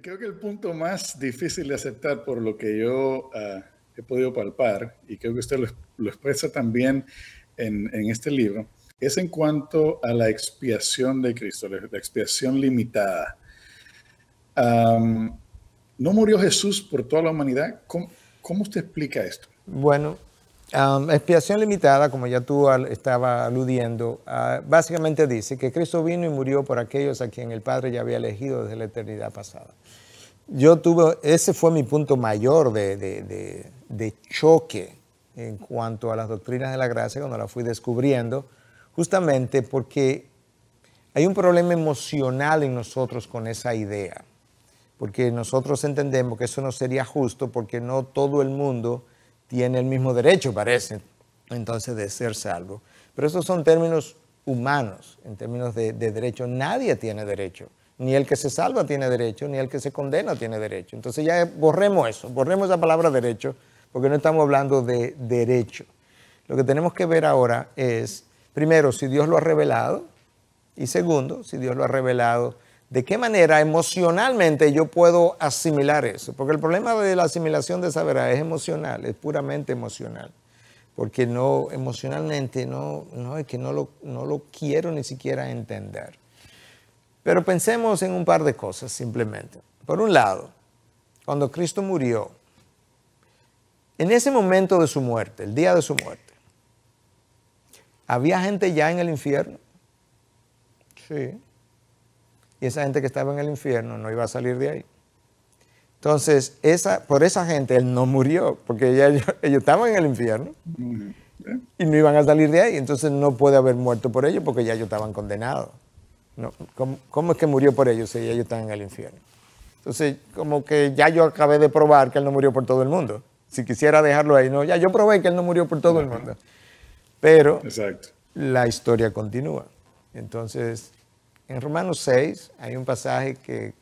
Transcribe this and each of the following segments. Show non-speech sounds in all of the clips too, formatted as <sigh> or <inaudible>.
creo que el punto más difícil de aceptar por lo que yo ah, he podido palpar, y creo que usted lo, expresa también en, en, este libro, es en cuanto a la expiación de Cristo, la, expiación limitada. ¿No murió Jesús por toda la humanidad? ¿Cómo usted explica esto? Bueno, la expiación limitada, como ya tú estaba aludiendo, ah, básicamente dice que Cristo vino y murió por aquellos a quien el Padre ya había elegido desde la eternidad pasada. Yo tuve, ese fue mi punto mayor de, de choque en cuanto a las doctrinas de la gracia cuando la fui descubriendo, justamente porque hay un problema emocional en nosotros con esa idea, porque nosotros entendemos que eso no sería justo porque no todo el mundo tiene el mismo derecho, parece, entonces de ser salvo. Pero esos son términos humanos, en términos de, de derecho. Nadie tiene derecho. Ni el que se salva tiene derecho, ni el que se condena tiene derecho. Entonces ya borremos eso, borremos la palabra derecho, porque no estamos hablando de derecho. Lo que tenemos que ver ahora es, primero, si Dios lo ha revelado, y segundo, si Dios lo ha revelado de qué manera emocionalmente yo puedo asimilar eso. Porque el problema de la asimilación de saber es emocional, es puramente emocional. Porque no, emocionalmente no, es que no lo, no lo quiero ni siquiera entender. Pero pensemos en un par de cosas simplemente. Por un lado, cuando Cristo murió, en ese momento de su muerte, el día de su muerte, ¿había gente ya en el infierno? Sí y esa gente que estaba en el infierno no iba a salir de ahí. Entonces, esa, por esa gente él no murió, porque <laughs> ellos, estaban en el infierno y no iban a salir de ahí. Entonces no puede haber muerto por ellos porque ya ellos estaban condenados. No, ¿cómo, es que murió por ellos si ellos estaban en el infierno? Entonces, como que ya yo acabé de probar que él no murió por todo el mundo. Si quisiera dejarlo ahí, no, ya yo probé que él no murió por todo el mundo. Pero Exacto. la historia continúa. Entonces, en Romanos 6 hay un pasaje que,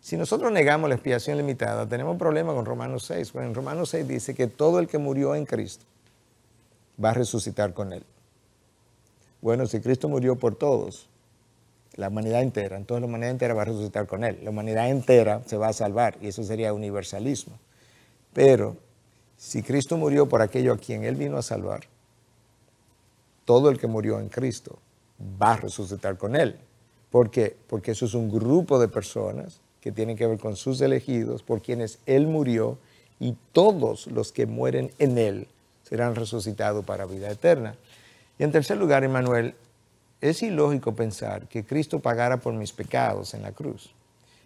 si nosotros negamos la expiación limitada, tenemos un problema con Romanos 6, Bueno, en Romanos 6 dice que todo el que murió en Cristo va a resucitar con él. Bueno, si Cristo murió por todos, la humanidad entera, entonces la humanidad entera va a resucitar con él. La humanidad entera se va a salvar y eso sería universalismo. Pero si Cristo murió por aquello a quien él vino a salvar, todo el que murió en Cristo va a resucitar con él. ¿Por qué? Porque eso es un grupo de personas que tienen que ver con sus elegidos, por quienes Él murió, y todos los que mueren en Él serán resucitados para vida eterna. Y en tercer lugar, Emanuel, es ilógico pensar que Cristo pagara por mis pecados en la cruz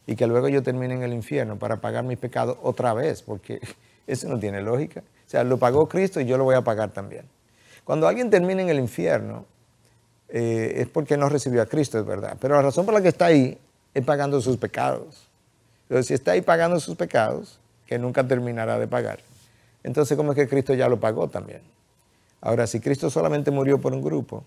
y que luego yo termine en el infierno para pagar mis pecados otra vez, porque <laughs> eso no tiene lógica. O sea, lo pagó Cristo y yo lo voy a pagar también. Cuando alguien termine en el infierno, eh, es porque no recibió a Cristo, es verdad. Pero la razón por la que está ahí es pagando sus pecados. Entonces, si está ahí pagando sus pecados, que nunca terminará de pagar, entonces, ¿cómo es que Cristo ya lo pagó también? Ahora, si Cristo solamente murió por un grupo,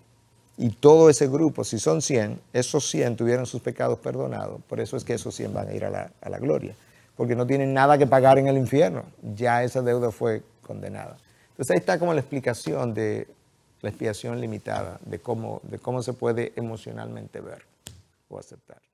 y todo ese grupo, si son 100, esos 100 tuvieron sus pecados perdonados, por eso es que esos 100 van a ir a la, a la gloria, porque no tienen nada que pagar en el infierno, ya esa deuda fue condenada. Entonces ahí está como la explicación de la expiación limitada, de cómo, de cómo se puede emocionalmente ver o aceptar.